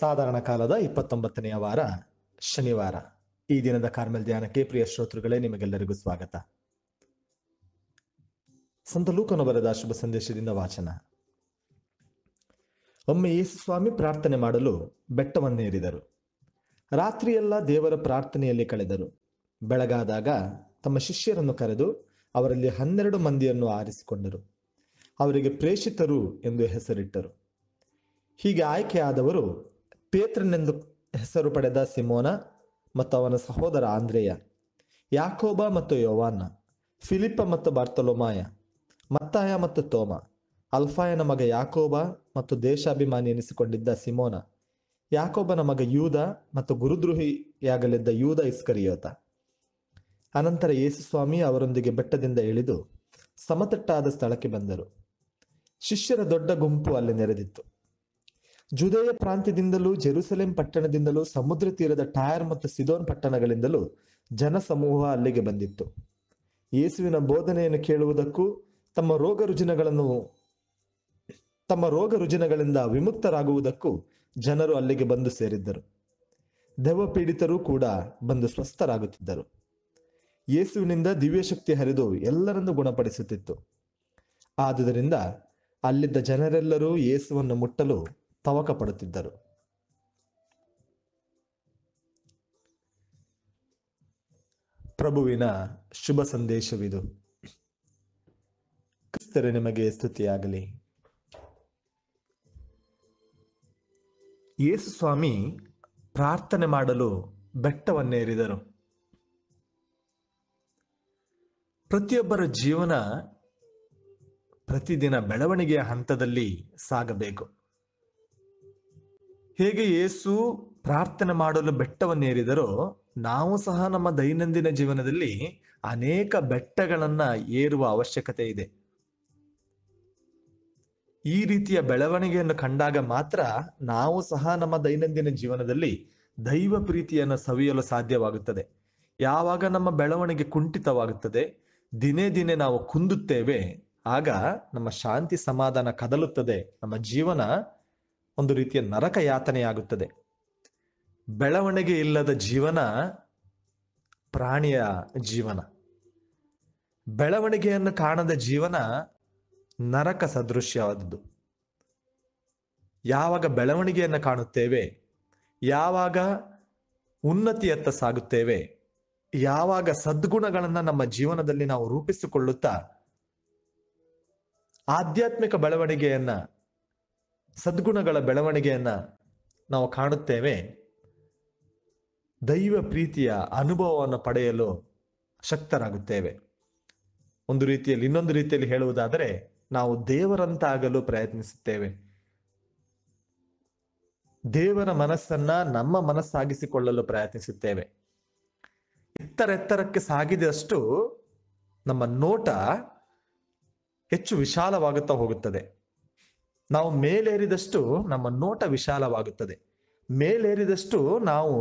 ಸಾಧಾರಣ ಕಾಲದ ಇಪ್ಪತ್ತೊಂಬತ್ತನೆಯ ವಾರ ಶನಿವಾರ ಈ ದಿನದ ಕಾರ್ಮೆಲ್ ಧ್ಯಾನಕ್ಕೆ ಪ್ರಿಯ ಶ್ರೋತೃಗಳೇ ನಿಮಗೆಲ್ಲರಿಗೂ ಸ್ವಾಗತ ಸಂತ ಲೂಕನು ಬರೆದ ಶುಭ ಸಂದೇಶದಿಂದ ವಾಚನ ಒಮ್ಮೆ ಯೇಸು ಸ್ವಾಮಿ ಪ್ರಾರ್ಥನೆ ಮಾಡಲು ಬೆಟ್ಟವನ್ನೇರಿದರು ರಾತ್ರಿಯೆಲ್ಲ ದೇವರ ಪ್ರಾರ್ಥನೆಯಲ್ಲಿ ಕಳೆದರು ಬೆಳಗಾದಾಗ ತಮ್ಮ ಶಿಷ್ಯರನ್ನು ಕರೆದು ಅವರಲ್ಲಿ ಹನ್ನೆರಡು ಮಂದಿಯನ್ನು ಆರಿಸಿಕೊಂಡರು ಅವರಿಗೆ ಪ್ರೇಷಿತರು ಎಂದು ಹೆಸರಿಟ್ಟರು ಹೀಗೆ ಆಯ್ಕೆಯಾದವರು ಪೇತ್ರನೆಂದು ಹೆಸರು ಪಡೆದ ಸಿಮೋನ ಮತ್ತು ಅವನ ಸಹೋದರ ಆಂದ್ರೇಯ ಯಾಕೋಬ ಮತ್ತು ಯೋವಾನ ಫಿಲಿಪ್ಪ ಮತ್ತು ಬಾರ್ತಲೋಮಾಯ ಮತ್ತಾಯ ಮತ್ತು ತೋಮ ಅಲ್ಫಾಯನ ಮಗ ಯಾಕೋಬ ಮತ್ತು ದೇಶಾಭಿಮಾನಿ ಎನಿಸಿಕೊಂಡಿದ್ದ ಸಿಮೋನ ಯಾಕೋಬನ ಮಗ ಯೂದ ಮತ್ತು ಗುರುದ್ರೋಹಿಯಾಗಲಿದ್ದ ಯೂದ ಇಸ್ಕರಿಯೋತ ಅನಂತರ ಯೇಸುಸ್ವಾಮಿ ಅವರೊಂದಿಗೆ ಬೆಟ್ಟದಿಂದ ಇಳಿದು ಸಮತಟ್ಟಾದ ಸ್ಥಳಕ್ಕೆ ಬಂದರು ಶಿಷ್ಯರ ದೊಡ್ಡ ಗುಂಪು ಅಲ್ಲಿ ನೆರೆದಿತ್ತು ಜುದೇಯ ಪ್ರಾಂತ್ಯದಿಂದಲೂ ಜೆರುಸಲೇಂ ಪಟ್ಟಣದಿಂದಲೂ ಸಮುದ್ರ ತೀರದ ಟಯರ್ ಮತ್ತು ಸಿದೋನ್ ಪಟ್ಟಣಗಳಿಂದಲೂ ಜನ ಸಮೂಹ ಅಲ್ಲಿಗೆ ಬಂದಿತ್ತು ಯೇಸುವಿನ ಬೋಧನೆಯನ್ನು ಕೇಳುವುದಕ್ಕೂ ತಮ್ಮ ರೋಗ ರುಜಿನಗಳನ್ನು ತಮ್ಮ ರೋಗ ರುಜಿನಗಳಿಂದ ವಿಮುಕ್ತರಾಗುವುದಕ್ಕೂ ಜನರು ಅಲ್ಲಿಗೆ ಬಂದು ಸೇರಿದ್ದರು ದೆವ್ವ ಪೀಡಿತರು ಕೂಡ ಬಂದು ಸ್ವಸ್ಥರಾಗುತ್ತಿದ್ದರು ಯೇಸುವಿನಿಂದ ದಿವ್ಯಶಕ್ತಿ ಹರಿದು ಎಲ್ಲರನ್ನು ಗುಣಪಡಿಸುತ್ತಿತ್ತು ಆದುದರಿಂದ ಅಲ್ಲಿದ್ದ ಜನರೆಲ್ಲರೂ ಯೇಸುವನ್ನು ಮುಟ್ಟಲು ತವಕ ಪಡುತ್ತಿದ್ದರು ಪ್ರಭುವಿನ ಶುಭ ಸಂದೇಶವಿದು ಕ್ರಿಸ್ತರು ನಿಮಗೆ ಸ್ತುತಿಯಾಗಲಿ ಯೇಸು ಸ್ವಾಮಿ ಪ್ರಾರ್ಥನೆ ಮಾಡಲು ಬೆಟ್ಟವನ್ನೇರಿದರು ಪ್ರತಿಯೊಬ್ಬರ ಜೀವನ ಪ್ರತಿದಿನ ಬೆಳವಣಿಗೆಯ ಹಂತದಲ್ಲಿ ಸಾಗಬೇಕು ಹೇಗೆ ಯೇಸು ಪ್ರಾರ್ಥನೆ ಮಾಡಲು ಬೆಟ್ಟವನ್ನೇರಿದರೋ ನಾವು ಸಹ ನಮ್ಮ ದೈನಂದಿನ ಜೀವನದಲ್ಲಿ ಅನೇಕ ಬೆಟ್ಟಗಳನ್ನ ಏರುವ ಅವಶ್ಯಕತೆ ಇದೆ ಈ ರೀತಿಯ ಬೆಳವಣಿಗೆಯನ್ನು ಕಂಡಾಗ ಮಾತ್ರ ನಾವು ಸಹ ನಮ್ಮ ದೈನಂದಿನ ಜೀವನದಲ್ಲಿ ದೈವ ಪ್ರೀತಿಯನ್ನು ಸವಿಯಲು ಸಾಧ್ಯವಾಗುತ್ತದೆ ಯಾವಾಗ ನಮ್ಮ ಬೆಳವಣಿಗೆ ಕುಂಠಿತವಾಗುತ್ತದೆ ದಿನೇ ದಿನೇ ನಾವು ಕುಂದುತ್ತೇವೆ ಆಗ ನಮ್ಮ ಶಾಂತಿ ಸಮಾಧಾನ ಕದಲುತ್ತದೆ ನಮ್ಮ ಜೀವನ ಒಂದು ರೀತಿಯ ನರಕ ಯಾತನೆಯಾಗುತ್ತದೆ ಬೆಳವಣಿಗೆ ಇಲ್ಲದ ಜೀವನ ಪ್ರಾಣಿಯ ಜೀವನ ಬೆಳವಣಿಗೆಯನ್ನು ಕಾಣದ ಜೀವನ ನರಕ ಸದೃಶ್ಯವಾದದ್ದು ಯಾವಾಗ ಬೆಳವಣಿಗೆಯನ್ನು ಕಾಣುತ್ತೇವೆ ಯಾವಾಗ ಉನ್ನತಿಯತ್ತ ಸಾಗುತ್ತೇವೆ ಯಾವಾಗ ಸದ್ಗುಣಗಳನ್ನು ನಮ್ಮ ಜೀವನದಲ್ಲಿ ನಾವು ರೂಪಿಸಿಕೊಳ್ಳುತ್ತಾ ಆಧ್ಯಾತ್ಮಿಕ ಬೆಳವಣಿಗೆಯನ್ನ ಸದ್ಗುಣಗಳ ಬೆಳವಣಿಗೆಯನ್ನು ನಾವು ಕಾಣುತ್ತೇವೆ ದೈವ ಪ್ರೀತಿಯ ಅನುಭವವನ್ನು ಪಡೆಯಲು ಶಕ್ತರಾಗುತ್ತೇವೆ ಒಂದು ರೀತಿಯಲ್ಲಿ ಇನ್ನೊಂದು ರೀತಿಯಲ್ಲಿ ಹೇಳುವುದಾದರೆ ನಾವು ದೇವರಂತಾಗಲು ಪ್ರಯತ್ನಿಸುತ್ತೇವೆ ದೇವರ ಮನಸ್ಸನ್ನ ನಮ್ಮ ಮನಸ್ಸಾಗಿಸಿಕೊಳ್ಳಲು ಪ್ರಯತ್ನಿಸುತ್ತೇವೆ ಎತ್ತರೆತ್ತರಕ್ಕೆ ಸಾಗಿದಷ್ಟು ನಮ್ಮ ನೋಟ ಹೆಚ್ಚು ವಿಶಾಲವಾಗುತ್ತಾ ಹೋಗುತ್ತದೆ ನಾವು ಮೇಲೇರಿದಷ್ಟು ನಮ್ಮ ನೋಟ ವಿಶಾಲವಾಗುತ್ತದೆ ಮೇಲೇರಿದಷ್ಟು ನಾವು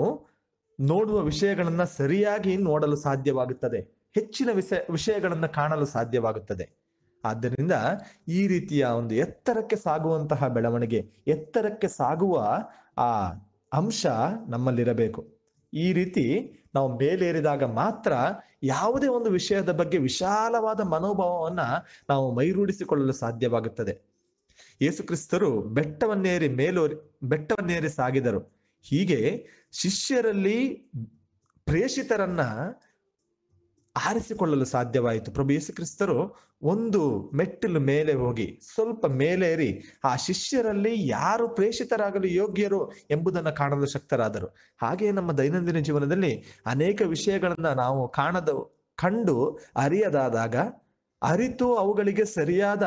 ನೋಡುವ ವಿಷಯಗಳನ್ನ ಸರಿಯಾಗಿ ನೋಡಲು ಸಾಧ್ಯವಾಗುತ್ತದೆ ಹೆಚ್ಚಿನ ವಿಷಯ ವಿಷಯಗಳನ್ನು ಕಾಣಲು ಸಾಧ್ಯವಾಗುತ್ತದೆ ಆದ್ದರಿಂದ ಈ ರೀತಿಯ ಒಂದು ಎತ್ತರಕ್ಕೆ ಸಾಗುವಂತಹ ಬೆಳವಣಿಗೆ ಎತ್ತರಕ್ಕೆ ಸಾಗುವ ಆ ಅಂಶ ನಮ್ಮಲ್ಲಿರಬೇಕು ಈ ರೀತಿ ನಾವು ಮೇಲೇರಿದಾಗ ಮಾತ್ರ ಯಾವುದೇ ಒಂದು ವಿಷಯದ ಬಗ್ಗೆ ವಿಶಾಲವಾದ ಮನೋಭಾವವನ್ನು ನಾವು ಮೈರೂಡಿಸಿಕೊಳ್ಳಲು ಸಾಧ್ಯವಾಗುತ್ತದೆ ಯೇಸುಕ್ರಿಸ್ತರು ಬೆಟ್ಟವನ್ನೇರಿ ಮೇಲೋರಿ ಬೆಟ್ಟವನ್ನೇರಿ ಸಾಗಿದರು ಹೀಗೆ ಶಿಷ್ಯರಲ್ಲಿ ಪ್ರೇಷಿತರನ್ನ ಆರಿಸಿಕೊಳ್ಳಲು ಸಾಧ್ಯವಾಯಿತು ಪ್ರಭು ಯೇಸುಕ್ರಿಸ್ತರು ಒಂದು ಮೆಟ್ಟಿಲು ಮೇಲೆ ಹೋಗಿ ಸ್ವಲ್ಪ ಮೇಲೇರಿ ಆ ಶಿಷ್ಯರಲ್ಲಿ ಯಾರು ಪ್ರೇಷಿತರಾಗಲು ಯೋಗ್ಯರು ಎಂಬುದನ್ನು ಕಾಣಲು ಶಕ್ತರಾದರು ಹಾಗೆಯೇ ನಮ್ಮ ದೈನಂದಿನ ಜೀವನದಲ್ಲಿ ಅನೇಕ ವಿಷಯಗಳನ್ನ ನಾವು ಕಾಣದ ಕಂಡು ಅರಿಯದಾದಾಗ ಅರಿತು ಅವುಗಳಿಗೆ ಸರಿಯಾದ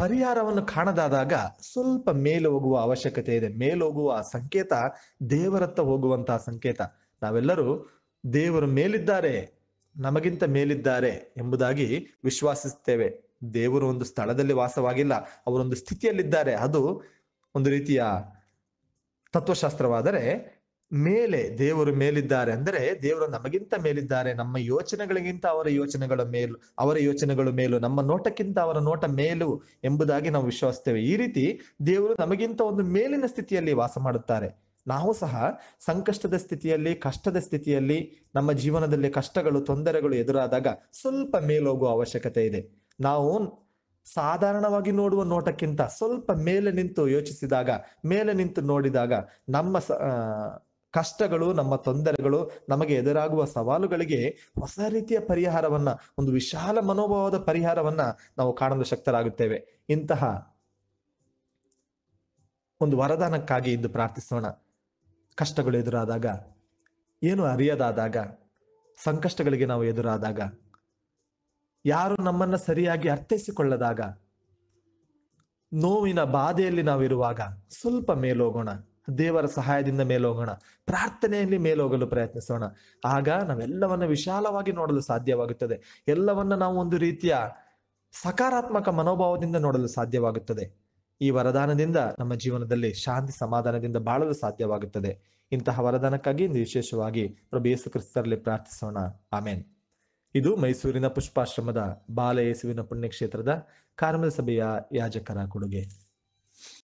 ಪರಿಹಾರವನ್ನು ಕಾಣದಾದಾಗ ಸ್ವಲ್ಪ ಮೇಲೆ ಹೋಗುವ ಅವಶ್ಯಕತೆ ಇದೆ ಮೇಲೋಗುವ ಸಂಕೇತ ದೇವರತ್ತ ಹೋಗುವಂತಹ ಸಂಕೇತ ನಾವೆಲ್ಲರೂ ದೇವರು ಮೇಲಿದ್ದಾರೆ ನಮಗಿಂತ ಮೇಲಿದ್ದಾರೆ ಎಂಬುದಾಗಿ ವಿಶ್ವಾಸಿಸುತ್ತೇವೆ ದೇವರು ಒಂದು ಸ್ಥಳದಲ್ಲಿ ವಾಸವಾಗಿಲ್ಲ ಅವರೊಂದು ಸ್ಥಿತಿಯಲ್ಲಿದ್ದಾರೆ ಅದು ಒಂದು ರೀತಿಯ ತತ್ವಶಾಸ್ತ್ರವಾದರೆ ಮೇಲೆ ದೇವರು ಮೇಲಿದ್ದಾರೆ ಅಂದರೆ ದೇವರು ನಮಗಿಂತ ಮೇಲಿದ್ದಾರೆ ನಮ್ಮ ಯೋಚನೆಗಳಿಗಿಂತ ಅವರ ಯೋಚನೆಗಳ ಮೇಲು ಅವರ ಯೋಚನೆಗಳು ಮೇಲು ನಮ್ಮ ನೋಟಕ್ಕಿಂತ ಅವರ ನೋಟ ಮೇಲು ಎಂಬುದಾಗಿ ನಾವು ವಿಶ್ವಾಸ್ತೇವೆ ಈ ರೀತಿ ದೇವರು ನಮಗಿಂತ ಒಂದು ಮೇಲಿನ ಸ್ಥಿತಿಯಲ್ಲಿ ವಾಸ ಮಾಡುತ್ತಾರೆ ನಾವು ಸಹ ಸಂಕಷ್ಟದ ಸ್ಥಿತಿಯಲ್ಲಿ ಕಷ್ಟದ ಸ್ಥಿತಿಯಲ್ಲಿ ನಮ್ಮ ಜೀವನದಲ್ಲಿ ಕಷ್ಟಗಳು ತೊಂದರೆಗಳು ಎದುರಾದಾಗ ಸ್ವಲ್ಪ ಮೇಲೋಗುವ ಅವಶ್ಯಕತೆ ಇದೆ ನಾವು ಸಾಧಾರಣವಾಗಿ ನೋಡುವ ನೋಟಕ್ಕಿಂತ ಸ್ವಲ್ಪ ಮೇಲೆ ನಿಂತು ಯೋಚಿಸಿದಾಗ ಮೇಲೆ ನಿಂತು ನೋಡಿದಾಗ ನಮ್ಮ ಕಷ್ಟಗಳು ನಮ್ಮ ತೊಂದರೆಗಳು ನಮಗೆ ಎದುರಾಗುವ ಸವಾಲುಗಳಿಗೆ ಹೊಸ ರೀತಿಯ ಪರಿಹಾರವನ್ನ ಒಂದು ವಿಶಾಲ ಮನೋಭಾವದ ಪರಿಹಾರವನ್ನ ನಾವು ಕಾಣಲು ಶಕ್ತರಾಗುತ್ತೇವೆ ಇಂತಹ ಒಂದು ವರದಾನಕ್ಕಾಗಿ ಇಂದು ಪ್ರಾರ್ಥಿಸೋಣ ಕಷ್ಟಗಳು ಎದುರಾದಾಗ ಏನು ಅರಿಯದಾದಾಗ ಸಂಕಷ್ಟಗಳಿಗೆ ನಾವು ಎದುರಾದಾಗ ಯಾರು ನಮ್ಮನ್ನ ಸರಿಯಾಗಿ ಅರ್ಥೈಸಿಕೊಳ್ಳದಾಗ ನೋವಿನ ಬಾಧೆಯಲ್ಲಿ ನಾವಿರುವಾಗ ಸ್ವಲ್ಪ ಮೇಲೋಗೋಣ ದೇವರ ಸಹಾಯದಿಂದ ಮೇಲೋಗೋಣ ಪ್ರಾರ್ಥನೆಯಲ್ಲಿ ಮೇಲೋಗಲು ಪ್ರಯತ್ನಿಸೋಣ ಆಗ ನಾವೆಲ್ಲವನ್ನ ವಿಶಾಲವಾಗಿ ನೋಡಲು ಸಾಧ್ಯವಾಗುತ್ತದೆ ಎಲ್ಲವನ್ನ ನಾವು ಒಂದು ರೀತಿಯ ಸಕಾರಾತ್ಮಕ ಮನೋಭಾವದಿಂದ ನೋಡಲು ಸಾಧ್ಯವಾಗುತ್ತದೆ ಈ ವರದಾನದಿಂದ ನಮ್ಮ ಜೀವನದಲ್ಲಿ ಶಾಂತಿ ಸಮಾಧಾನದಿಂದ ಬಾಳಲು ಸಾಧ್ಯವಾಗುತ್ತದೆ ಇಂತಹ ವರದಾನಕ್ಕಾಗಿ ವಿಶೇಷವಾಗಿ ಪ್ರಭು ಕ್ರಿಸ್ತರಲ್ಲಿ ಪ್ರಾರ್ಥಿಸೋಣ ಆಮೇನ್ ಇದು ಮೈಸೂರಿನ ಪುಷ್ಪಾಶ್ರಮದ ಬಾಲಯೇಸುವಿನ ಪುಣ್ಯಕ್ಷೇತ್ರದ ಕಾರ್ಮಲ್ ಸಭೆಯ ಯಾಜಕರ ಕೊಡುಗೆ